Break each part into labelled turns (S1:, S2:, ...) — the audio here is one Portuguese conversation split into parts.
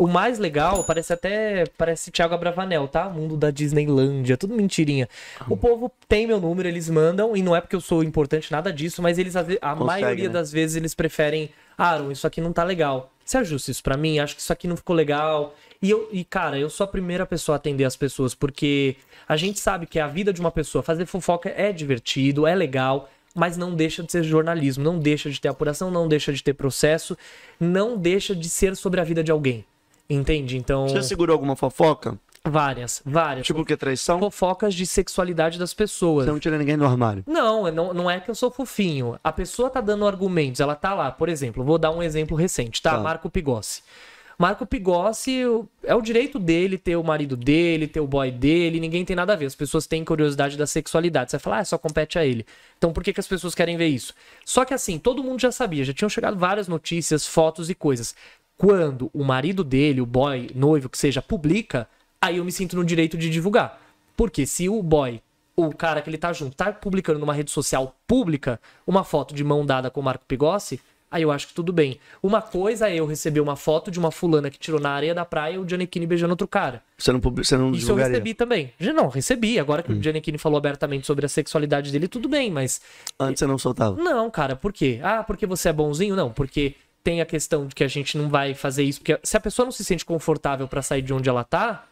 S1: O mais legal, parece até. Parece Thiago Abravanel, tá? Mundo da Disneylândia, tudo mentirinha. O hum. povo tem meu número, eles mandam, e não é porque eu sou importante, nada disso, mas eles, a Consegue, maioria né? das vezes, eles preferem. Aaron, isso aqui não tá legal. Você ajusta é isso para mim? Acho que isso aqui não ficou legal. E eu, e cara, eu sou a primeira pessoa a atender as pessoas, porque a gente sabe que a vida de uma pessoa, fazer fofoca é divertido, é legal, mas não deixa de ser jornalismo, não deixa de ter apuração, não deixa de ter processo, não deixa de ser sobre a vida de alguém. Entende? Então. Você segurou
S2: alguma fofoca?
S1: Várias, várias. Tipo o que, traição? Fofocas de sexualidade das pessoas. Você não
S2: tira ninguém do armário.
S1: Não, não, não é que eu sou fofinho. A pessoa tá dando argumentos, ela tá lá. Por exemplo, vou dar um exemplo recente, tá? tá. Marco Pigossi. Marco Pigossi é o direito dele ter o marido dele, ter o boy dele, ninguém tem nada a ver. As pessoas têm curiosidade da sexualidade. Você fala, ah, é só compete a ele. Então por que, que as pessoas querem ver isso? Só que assim, todo mundo já sabia, já tinham chegado várias notícias, fotos e coisas. Quando o marido dele, o boy, noivo, que seja, publica, aí eu me sinto no direito de divulgar. Porque se o boy, o cara que ele tá junto, tá publicando numa rede social pública uma foto de mão dada com o Marco Pigossi, aí eu acho que tudo bem. Uma coisa é eu receber uma foto de uma fulana que tirou na areia da praia o Giannichini beijando outro cara.
S2: Você não, você não Isso eu recebi
S1: também. Não, recebi. Agora que hum. o Giannichini falou abertamente sobre a sexualidade dele, tudo bem, mas... Antes você não soltava. Não, cara, por quê? Ah, porque você é bonzinho? Não, porque tem a questão de que a gente não vai fazer isso, porque se a pessoa não se sente confortável para sair de onde ela tá.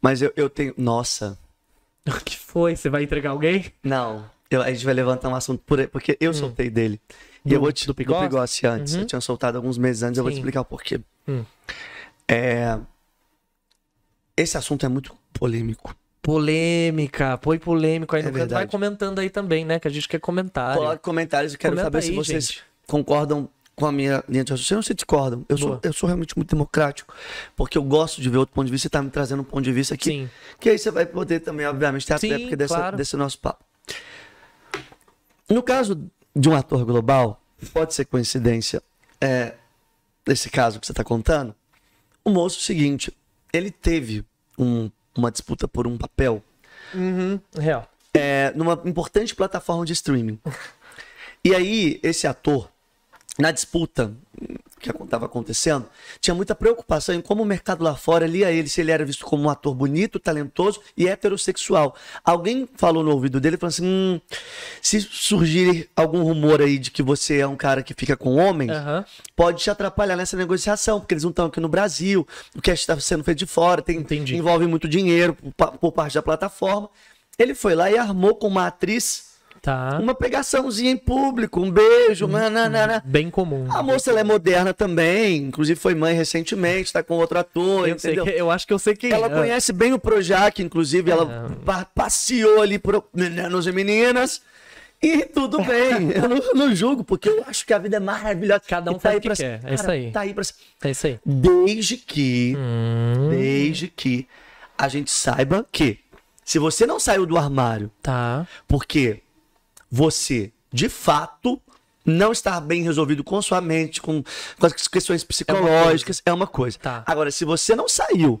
S2: Mas eu, eu tenho. Nossa.
S1: O que foi? Você vai entregar alguém? Não.
S2: Eu, a gente vai levantar um assunto por porque eu hum. soltei dele. Do, e eu vou te, do Pigossi, do antes. Uhum. Eu tinha soltado alguns meses antes, eu vou te explicar o porquê. Hum. É... Esse assunto é muito polêmico. Polêmica, põe polêmico
S1: aí é no verdade. canto. Vai comentando aí também, né? Que a gente quer comentário. Coloque comentários, eu quero Comenta saber aí, se vocês gente.
S2: concordam com a minha linha de raciocínio ou se discordam. Eu sou, eu sou realmente muito democrático, porque eu gosto de ver outro ponto de vista e está me trazendo um ponto de vista aqui. Sim. Que aí você vai poder também, obviamente, ter a Sim, réplica dessa, claro. desse nosso papo. No caso de um ator global, pode ser coincidência, é, nesse caso que você está contando, o moço é o seguinte, ele teve um, uma disputa por um papel.
S1: Uhum, real.
S2: É, numa importante plataforma de streaming. E aí, esse ator, na disputa que estava acontecendo, tinha muita preocupação em como o mercado lá fora lia ele, se ele era visto como um ator bonito, talentoso e heterossexual. Alguém falou no ouvido dele, falou assim, hum, se surgir algum rumor aí de que você é um cara que fica com homens, uhum. pode te atrapalhar nessa negociação, porque eles não estão aqui no Brasil, o que está sendo feito de fora, tem, envolve muito dinheiro por, por parte da plataforma. Ele foi lá e armou com uma atriz Tá. Uma pegaçãozinha em público, um beijo, hum, hum,
S1: Bem comum.
S2: A moça ela é moderna também, inclusive foi mãe recentemente, tá com outro ator, eu entendeu? Que, eu acho que eu sei quem Ela é. conhece bem o Projac, inclusive, ela é. passeou ali por meninos e meninas. E tudo bem, eu não, não, julgo, porque eu acho que a vida é maravilhosa. Cada um tá aí que pra... quer, é Cara, é isso aí. Tá aí pra... É isso aí. Desde que, hum. desde que a gente saiba que se você não saiu do armário, tá. porque você, de fato, não estar bem resolvido com sua mente, com, com as questões é psicológicas, é uma coisa. Tá. Agora, se você não saiu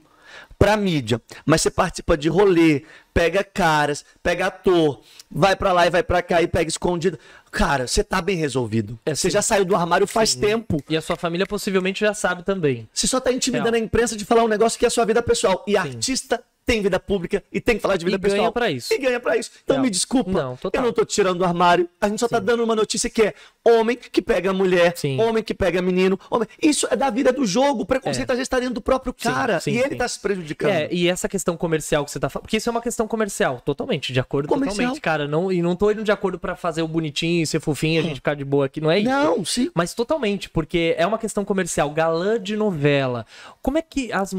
S2: pra mídia, mas você participa de rolê, pega caras, pega ator, vai pra lá e vai pra cá e pega escondido. Cara, você tá bem resolvido. É, você sim. já saiu do armário faz sim. tempo.
S1: E a sua família possivelmente já sabe também. Você só tá intimidando
S2: Real. a imprensa de falar um negócio que é a sua vida pessoal. E sim. artista tem vida pública e tem que falar de vida e pessoal. E ganha pra isso. E ganha pra isso. Então não. me desculpa, não, eu não tô tirando do armário, a gente só tá Sim. tá dando uma notícia que é homem que pega mulher, sim. homem que pega menino. Homem... Isso é da vida do jogo. O preconceito é. às vezes está dentro do próprio cara. Sim, sim, e ele está se
S1: prejudicando. É, e essa questão comercial que você está falando. Porque isso é uma questão comercial, totalmente, de acordo comercial. totalmente, cara. Não, e não estou indo de acordo para fazer o bonitinho, e ser fofinho, a hum. gente ficar de boa aqui, não é isso? Não, sim. Mas totalmente, porque é uma questão comercial. Galã de novela. Como é que as.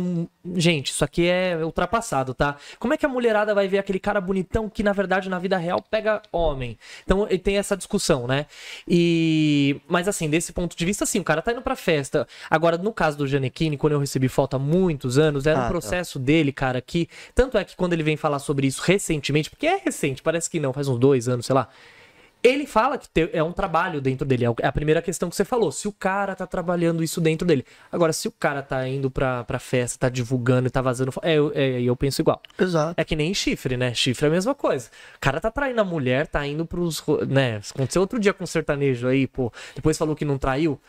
S1: Gente, isso aqui é ultrapassado, tá? Como é que a mulherada vai ver aquele cara bonitão que, na verdade, na vida real pega homem? Então tem essa discussão, né? E mas assim, desse ponto de vista, assim, o cara tá indo pra festa. Agora, no caso do Giannettini, quando eu recebi foto há muitos anos, era ah, um tá. processo tá. dele, cara, que. Tanto é que quando ele vem falar sobre isso recentemente, porque é recente, parece que não, faz uns dois anos, sei lá. Ele fala que é um trabalho dentro dele. É, é a primeira questão que você falou. Se o cara tá trabalhando isso dentro dele. Agora, se o cara tá indo pra, pra festa, tá divulgando e tá vazando. É, é, eu penso igual. Exato. É que nem chifre, né? Chifre é a mesma coisa. O cara tá traindo a mulher, tá indo pros. Né? Aconteceu outro dia com um sertanejo aí, pô. Depois falou que não traiu.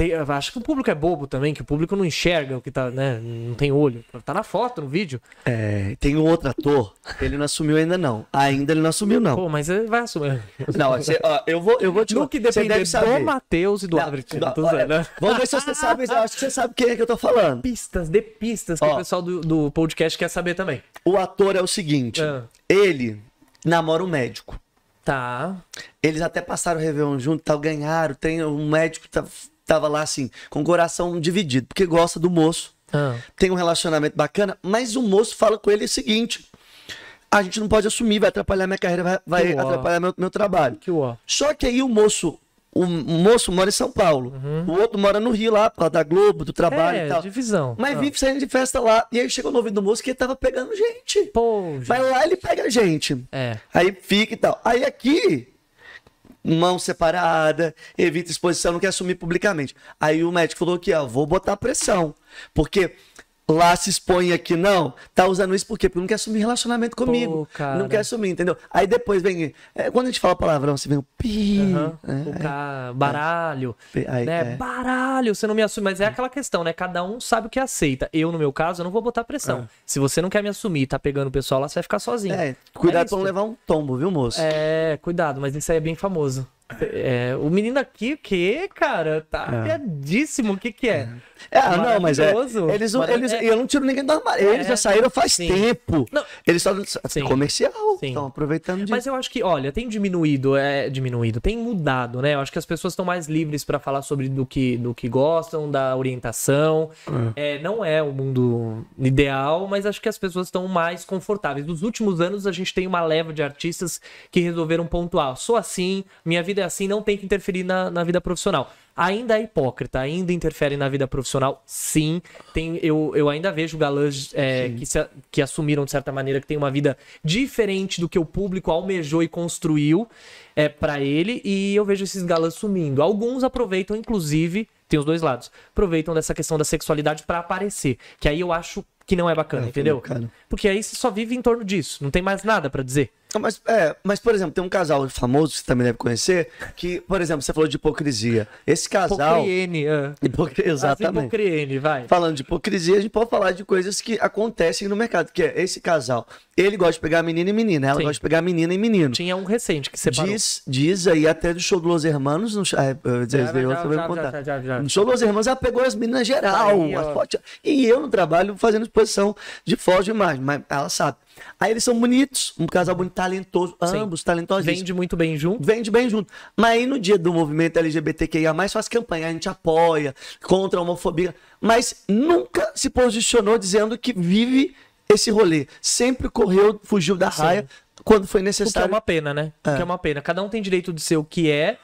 S1: Tem, acho que o público é bobo também, que o público não enxerga o que tá, né? Não tem olho. Tá na foto, no vídeo.
S2: É, tem um outro ator, ele não assumiu ainda não. Ainda ele não assumiu não.
S1: Pô, mas ele vai assumir. Não, você, ó, eu vou, eu vou te No que saber. do Matheus e do Albert. Né? Vamos ver se você sabe, eu acho que você sabe quem é que eu tô falando. Pistas, de pistas que ó, o pessoal do, do podcast quer saber também. O ator é o seguinte, ah. ele
S2: namora um médico. Tá. Eles até passaram o Réveillon junto, tal, ganharam, tem um médico, tá tava lá assim, com o coração dividido, porque gosta do moço, ah. tem um relacionamento bacana, mas o moço fala com ele o seguinte: a gente não pode assumir, vai atrapalhar minha carreira, vai, vai atrapalhar meu, meu trabalho. Que Só que aí o moço o moço mora em São Paulo, uhum. o outro mora no Rio lá, por causa da Globo, do trabalho é, e tal.
S1: divisão. Mas não. Tá.
S2: vive saindo de festa lá. E aí chegou no ouvido do moço que ele tava pegando gente. Pô, Vai lá, ele pega gente. É. Aí fica e tal. Aí aqui, mão separada, evita exposição, não quer assumir publicamente. Aí o médico falou que, ó, vou botar pressão, porque lá se expõe aqui, não. Tá usando isso por quê? Porque não quer assumir relacionamento comigo. Pô, não quer assumir, entendeu? Aí depois vem. É, quando a gente fala palavrão, você vem o pi. Uhum. É, baralho. É. Aí, né? É.
S1: Baralho, você não me assume. Mas é aquela questão, né? Cada um sabe o que aceita. Eu, no meu caso, eu não vou botar pressão. Ah. Se você não quer me assumir tá pegando o pessoal lá, você vai ficar sozinho. É, cuidado é pra não levar um tombo, viu, moço? É, cuidado, mas isso aí é bem famoso. É, o menino aqui, o que, cara? Tá é. piadíssimo, o que que é? é. É, é, não, mas é. Eles, eles, é. Eu não tiro ninguém da armário. Eles é. já saíram faz Sim.
S2: tempo. Não. Eles só. Sim.
S1: Comercial. Estão aproveitando disso. Mas eu acho que, olha, tem diminuído, é diminuído, tem mudado, né? Eu acho que as pessoas estão mais livres para falar sobre do que, do que gostam, da orientação. É. é, não é o mundo ideal, mas acho que as pessoas estão mais confortáveis. Nos últimos anos, a gente tem uma leva de artistas que resolveram pontuar. Sou assim, minha vida é assim, não tem que interferir na, na vida profissional ainda é hipócrita, ainda interfere na vida profissional, sim. Tem, eu, eu ainda vejo galãs é, que, se, que assumiram, de certa maneira, que tem uma vida diferente do que o público almejou e construiu é, para ele, e eu vejo esses galãs sumindo. Alguns aproveitam, inclusive, tem os dois lados, aproveitam dessa questão da sexualidade para aparecer, que aí eu acho que não é bacana, é, é, entendeu? Bacana. Porque aí você só vive em torno disso, não tem mais nada para
S2: dizer. Mas, é, mas, por exemplo, tem um casal famoso que você também deve conhecer, que, por exemplo, você falou de hipocrisia. Esse casal. Hipocriene, uh. Exatamente. Hipocriene, vai. Falando de hipocrisia, a gente pode falar de coisas que acontecem no mercado, que é esse casal ele gosta de pegar menina e menina, ela Sim. gosta de
S1: pegar menina e menino. Tinha um recente que separou. Diz,
S2: diz aí até do show do Los Hermanos, no, é, já, no show do Los Hermanos ela pegou as meninas geral, aí, as fotos, e eu no trabalho fazendo exposição de foto de imagem, mas ela sabe. Aí eles são bonitos, um casal bonito, talentoso, Sim. ambos talentosos. Vende muito bem junto. Vende bem junto. Mas aí no dia do movimento LGBTQIA, faz campanha, a gente apoia contra a homofobia, mas nunca se
S1: posicionou dizendo que vive esse rolê. Sempre correu, fugiu da raia Sim. quando foi necessário. O que é uma pena, né? É. O que é, é uma pena. Cada um tem direito de ser o que é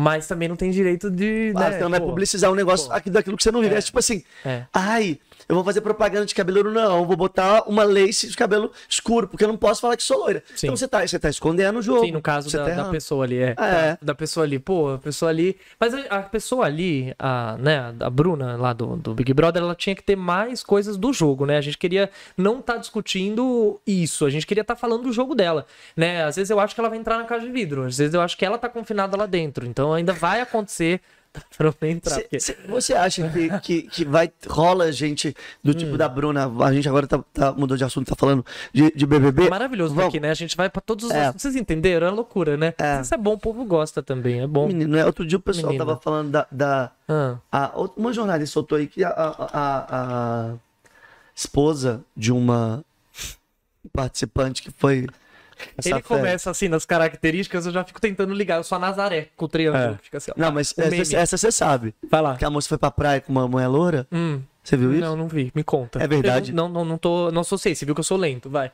S1: mas também não tem direito de. Ah, né, então não é publicizar um tipo, negócio aqui, daquilo que você não vive. É, é, tipo assim, é. ai, eu
S2: vou fazer propaganda de cabelo, não. Vou botar uma lace de cabelo escuro, porque eu não posso falar que sou loira.
S1: Sim. Então você tá, você tá escondendo o jogo. Sim, no caso da, tá da, pessoa ali, é. é. Da, da, pessoa ali, pô, a pessoa ali. Mas a, a pessoa ali, a, né, a Bruna lá do, do, Big Brother, ela tinha que ter mais coisas do jogo, né? A gente queria não estar tá discutindo isso, a gente queria estar tá falando do jogo dela, né? Às vezes eu acho que ela vai entrar na caixa de vidro, às vezes eu acho que ela tá confinada lá dentro, então então ainda vai acontecer tá pra eu entrar. Cê, porque... cê, você acha que, que, que, vai, rola gente
S2: do tipo hum. da Bruna? A gente agora tá, tá, mudou de assunto, tá falando de, de BBB. É maravilhoso
S1: tá Vamos. aqui, né? A gente vai para todos os. É.
S2: Vocês entenderam? É loucura, né? É. Isso é bom, o povo gosta também. É bom. Menino, né? Outro dia o pessoal Menina. tava falando da. da ah. a, uma jornalista soltou aí que a, a, a, a esposa de uma participante que foi
S1: essa ele fé. começa assim nas características, eu já fico tentando ligar. Eu sou a Nazaré com o triângulo. É. Fica assim, ó, Não, mas essa,
S2: você sabe. Vai lá. Que a moça foi pra praia com uma mulher loura. Hum. Você viu isso? Não, não vi. Me
S1: conta. É verdade? não, não, não tô. Não sei. Você viu que eu sou lento, vai.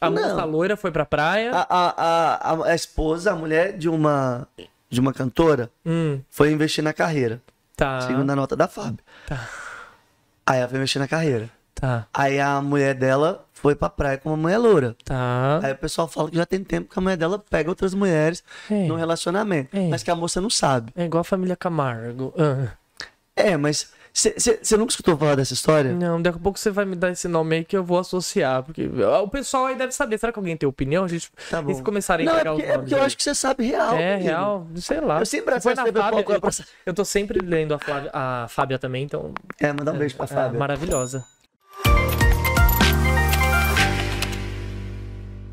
S1: A não. moça loira foi pra praia. A, a, a, a, esposa, a mulher de uma, de uma cantora,
S2: hum. foi investir na carreira. Tá. Segundo a nota da Fábio. Tá. Aí ela foi investir na carreira. Tá. Aí a mulher dela foi pra praia com uma mulher loura. Tá. Aí o pessoal fala que já tem tempo que a mulher dela pega outras mulheres é. no relacionamento. É. Mas que a moça não sabe. É
S1: igual a família Camargo. Ah. É, mas você nunca escutou falar dessa história? Não, daqui a pouco você vai me dar esse nome aí que eu vou associar. Porque o pessoal aí deve saber. Será que alguém tem opinião? A gente tá bom. começarem a pegar é porque, os nomes. É porque eu aí. acho que
S2: você sabe real. É, mesmo. real. Sei lá. Eu sempre na Fábia, eu,
S1: eu, tô, sempre lendo a, Flávia, a Fábia também, então. É, mandar um beijo pra é, Fábia. É, maravilhosa.